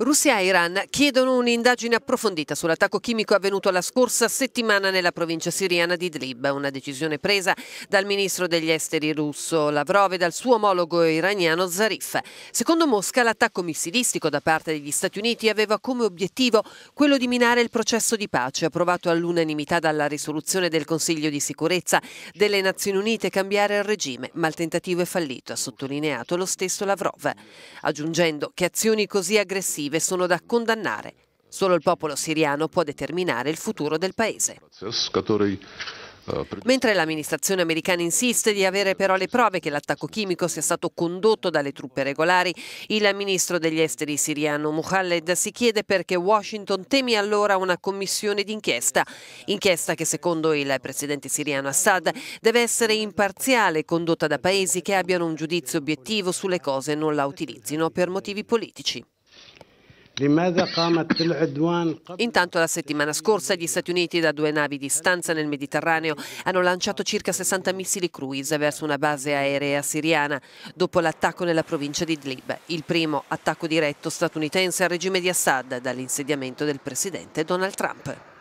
Russia e Iran chiedono un'indagine approfondita sull'attacco chimico avvenuto la scorsa settimana nella provincia siriana di Idlib, una decisione presa dal ministro degli esteri russo Lavrov e dal suo omologo iraniano Zarif. Secondo Mosca l'attacco missilistico da parte degli Stati Uniti aveva come obiettivo quello di minare il processo di pace approvato all'unanimità dalla risoluzione del Consiglio di sicurezza delle Nazioni Unite e cambiare il regime, ma il tentativo è fallito, ha sottolineato lo stesso Lavrov, aggiungendo che azioni così aggressive negative sono da condannare. Solo il popolo siriano può determinare il futuro del paese. Eh, Mentre l'amministrazione americana insiste di avere però le prove che l'attacco chimico sia stato condotto dalle truppe regolari, il ministro degli esteri siriano Mukhaled si chiede perché Washington temi allora una commissione d'inchiesta, inchiesta che secondo il presidente siriano Assad deve essere imparziale, condotta da paesi che abbiano un giudizio obiettivo sulle cose e non la utilizzino per motivi politici. Intanto la settimana scorsa gli Stati Uniti da due navi di stanza nel Mediterraneo hanno lanciato circa 60 missili cruise verso una base aerea siriana dopo l'attacco nella provincia di Idlib, il primo attacco diretto statunitense al regime di Assad dall'insediamento del presidente Donald Trump.